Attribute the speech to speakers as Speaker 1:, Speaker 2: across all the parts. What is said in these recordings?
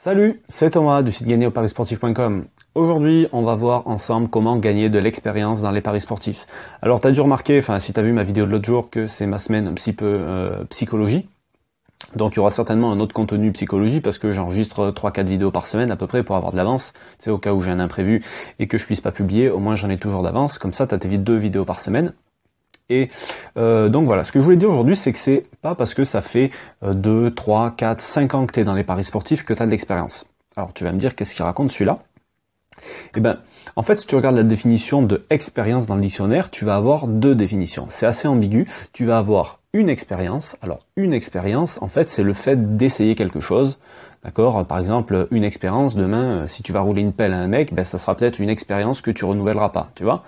Speaker 1: Salut, c'est Thomas du site gagné au Aujourd'hui, on va voir ensemble comment gagner de l'expérience dans les paris sportifs. Alors, t'as dû remarquer, enfin, si t'as vu ma vidéo de l'autre jour, que c'est ma semaine un petit peu euh, psychologie. Donc, il y aura certainement un autre contenu psychologie parce que j'enregistre 3-4 vidéos par semaine à peu près pour avoir de l'avance. C'est au cas où j'ai un imprévu et que je puisse pas publier, au moins j'en ai toujours d'avance. Comme ça, t'as tes deux vidéos par semaine. Et euh, donc voilà, ce que je voulais dire aujourd'hui, c'est que c'est pas parce que ça fait 2, 3, 4, 5 ans que tu es dans les paris sportifs que tu as de l'expérience. Alors tu vas me dire qu'est-ce qui raconte celui-là Eh ben, en fait, si tu regardes la définition de expérience dans le dictionnaire, tu vas avoir deux définitions. C'est assez ambigu. Tu vas avoir une expérience. Alors une expérience, en fait, c'est le fait d'essayer quelque chose. D'accord Par exemple, une expérience, demain, euh, si tu vas rouler une pelle à un mec, ben, ça sera peut-être une expérience que tu renouvelleras pas, tu vois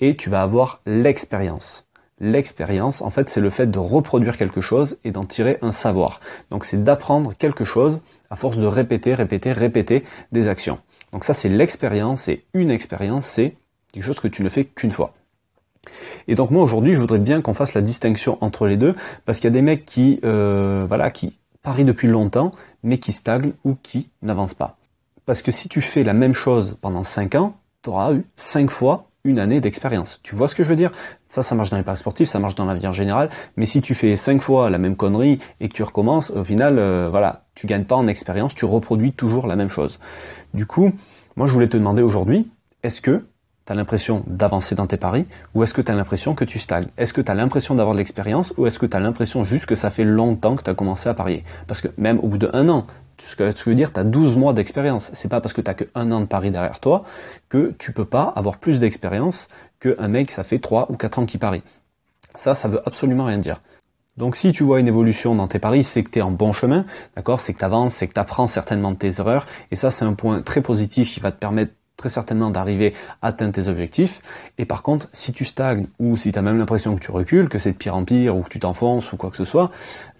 Speaker 1: Et tu vas avoir l'expérience. L'expérience, en fait, c'est le fait de reproduire quelque chose et d'en tirer un savoir. Donc c'est d'apprendre quelque chose à force de répéter, répéter, répéter des actions. Donc ça, c'est l'expérience et une expérience, c'est quelque chose que tu ne fais qu'une fois. Et donc moi aujourd'hui, je voudrais bien qu'on fasse la distinction entre les deux, parce qu'il y a des mecs qui, euh, voilà, qui parient depuis longtemps, mais qui stagnent ou qui n'avancent pas. Parce que si tu fais la même chose pendant 5 ans, tu auras eu 5 fois une année d'expérience. Tu vois ce que je veux dire Ça, ça marche dans les paris sportifs, ça marche dans l'avenir général, Mais si tu fais cinq fois la même connerie et que tu recommences, au final, euh, voilà, tu gagnes pas en expérience, tu reproduis toujours la même chose. Du coup, moi, je voulais te demander aujourd'hui, est-ce que T'as l'impression d'avancer dans tes paris ou est-ce que tu as l'impression que tu stagnes Est-ce que tu as l'impression d'avoir de l'expérience ou est-ce que tu as l'impression juste que ça fait longtemps que tu as commencé à parier Parce que même au bout de an, ce que je veux dire, tu as 12 mois d'expérience. C'est pas parce que t'as as que un an de paris derrière toi que tu peux pas avoir plus d'expérience qu'un mec ça fait 3 ou 4 ans qui parie. Ça, ça veut absolument rien dire. Donc si tu vois une évolution dans tes paris, c'est que tu es en bon chemin, d'accord C'est que tu c'est que tu apprends certainement de tes erreurs. Et ça, c'est un point très positif qui va te permettre très certainement d'arriver à atteindre tes objectifs. Et par contre, si tu stagnes ou si tu as même l'impression que tu recules, que c'est de pire en pire ou que tu t'enfonces ou quoi que ce soit,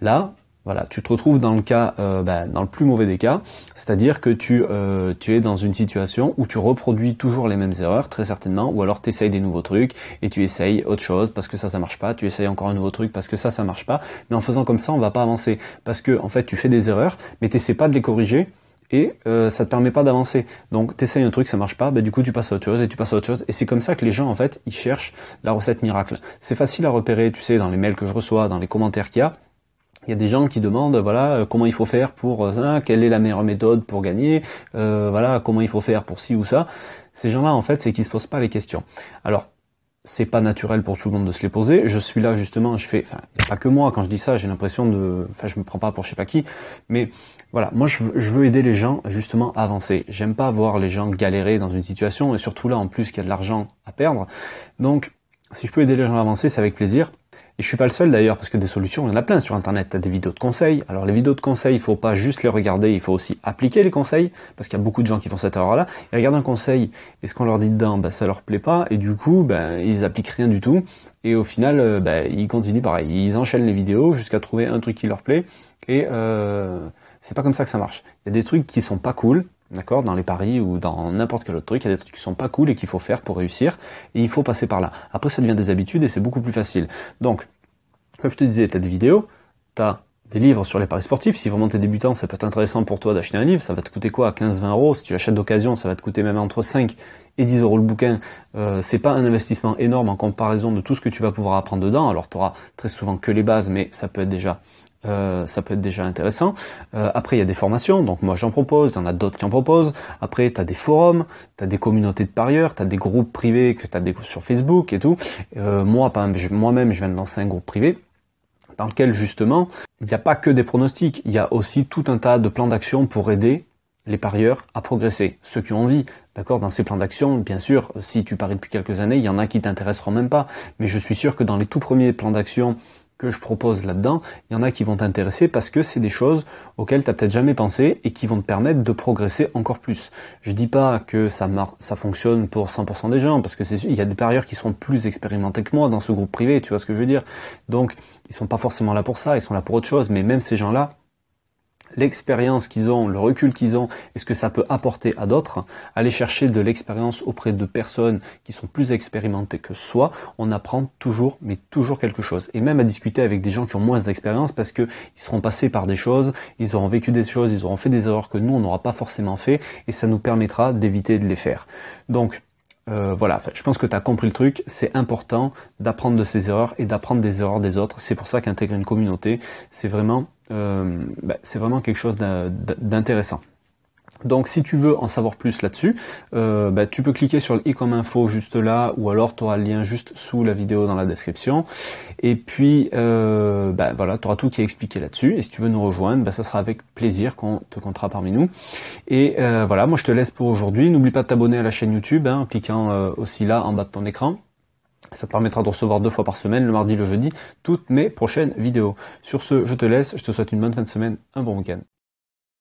Speaker 1: là, voilà, tu te retrouves dans le cas, euh, ben, dans le plus mauvais des cas, c'est-à-dire que tu, euh, tu es dans une situation où tu reproduis toujours les mêmes erreurs, très certainement, ou alors tu essayes des nouveaux trucs et tu essayes autre chose parce que ça, ça marche pas, tu essayes encore un nouveau truc parce que ça, ça marche pas, mais en faisant comme ça, on va pas avancer parce que en fait, tu fais des erreurs, mais tu pas de les corriger et euh, ça te permet pas d'avancer. Donc t'essayes un truc, ça marche pas, ben du coup tu passes à autre chose et tu passes à autre chose. Et c'est comme ça que les gens en fait ils cherchent la recette miracle. C'est facile à repérer, tu sais, dans les mails que je reçois, dans les commentaires qu'il y a. Il y a des gens qui demandent voilà euh, comment il faut faire pour euh, ça, quelle est la meilleure méthode pour gagner, voilà comment il faut faire pour ci ou ça. Ces gens-là en fait c'est qu'ils se posent pas les questions. Alors c'est pas naturel pour tout le monde de se les poser. Je suis là justement, je fais, enfin, pas que moi. Quand je dis ça, j'ai l'impression de, enfin, je me prends pas pour je sais pas qui, mais voilà, moi je, je veux aider les gens justement à avancer. J'aime pas voir les gens galérer dans une situation et surtout là en plus qu'il y a de l'argent à perdre. Donc, si je peux aider les gens à avancer, c'est avec plaisir. Et je suis pas le seul d'ailleurs, parce que des solutions, il y en a plein sur Internet. Tu as des vidéos de conseils. Alors les vidéos de conseils, il faut pas juste les regarder, il faut aussi appliquer les conseils, parce qu'il y a beaucoup de gens qui font cette erreur-là. Ils regardent un conseil, et ce qu'on leur dit dedans, bah, ça leur plaît pas, et du coup, ben ils appliquent rien du tout. Et au final, euh, bah, ils continuent pareil. Ils enchaînent les vidéos jusqu'à trouver un truc qui leur plaît, et euh, c'est pas comme ça que ça marche. Il y a des trucs qui sont pas cool, D'accord Dans les paris ou dans n'importe quel autre truc, il y a des trucs qui sont pas cool et qu'il faut faire pour réussir. Et il faut passer par là. Après, ça devient des habitudes et c'est beaucoup plus facile. Donc, comme je te disais, tu as des vidéos, tu as des livres sur les paris sportifs. Si vraiment tu es débutant, ça peut être intéressant pour toi d'acheter un livre. Ça va te coûter quoi 15-20 euros. Si tu achètes d'occasion, ça va te coûter même entre 5 et 10 euros le bouquin. Euh, c'est pas un investissement énorme en comparaison de tout ce que tu vas pouvoir apprendre dedans. Alors, tu auras très souvent que les bases, mais ça peut être déjà euh, ça peut être déjà intéressant. Euh, après, il y a des formations, donc moi j'en propose, il y en a d'autres qui en proposent. Après, tu as des forums, tu as des communautés de parieurs, tu as des groupes privés que tu as des sur Facebook et tout. Euh, moi, moi-même, je viens de lancer un groupe privé dans lequel justement, il n'y a pas que des pronostics, il y a aussi tout un tas de plans d'action pour aider les parieurs à progresser, ceux qui ont envie. D'accord Dans ces plans d'action, bien sûr, si tu paries depuis quelques années, il y en a qui t'intéresseront même pas. Mais je suis sûr que dans les tout premiers plans d'action que je propose là-dedans, il y en a qui vont t'intéresser parce que c'est des choses auxquelles tu n'as peut-être jamais pensé et qui vont te permettre de progresser encore plus. Je dis pas que ça, ça fonctionne pour 100% des gens parce que c'est il y a des parieurs qui sont plus expérimentés que moi dans ce groupe privé, tu vois ce que je veux dire. Donc, ils sont pas forcément là pour ça, ils sont là pour autre chose, mais même ces gens-là, l'expérience qu'ils ont, le recul qu'ils ont et ce que ça peut apporter à d'autres. Aller chercher de l'expérience auprès de personnes qui sont plus expérimentées que soi, on apprend toujours, mais toujours quelque chose. Et même à discuter avec des gens qui ont moins d'expérience parce que ils seront passés par des choses, ils auront vécu des choses, ils auront fait des erreurs que nous on n'aura pas forcément fait et ça nous permettra d'éviter de les faire. Donc euh, voilà, je pense que tu as compris le truc. C'est important d'apprendre de ses erreurs et d'apprendre des erreurs des autres. C'est pour ça qu'intégrer une communauté, c'est vraiment, euh, ben, c'est vraiment quelque chose d'intéressant. Donc si tu veux en savoir plus là-dessus, euh, bah, tu peux cliquer sur le i comme info juste là, ou alors tu auras le lien juste sous la vidéo dans la description. Et puis euh, bah, voilà, tu auras tout qui est expliqué là-dessus. Et si tu veux nous rejoindre, bah, ça sera avec plaisir qu'on te comptera parmi nous. Et euh, voilà, moi je te laisse pour aujourd'hui. N'oublie pas de t'abonner à la chaîne YouTube hein, en cliquant aussi là en bas de ton écran. Ça te permettra de recevoir deux fois par semaine, le mardi, le jeudi, toutes mes prochaines vidéos. Sur ce, je te laisse, je te souhaite une bonne fin de semaine, un bon week-end.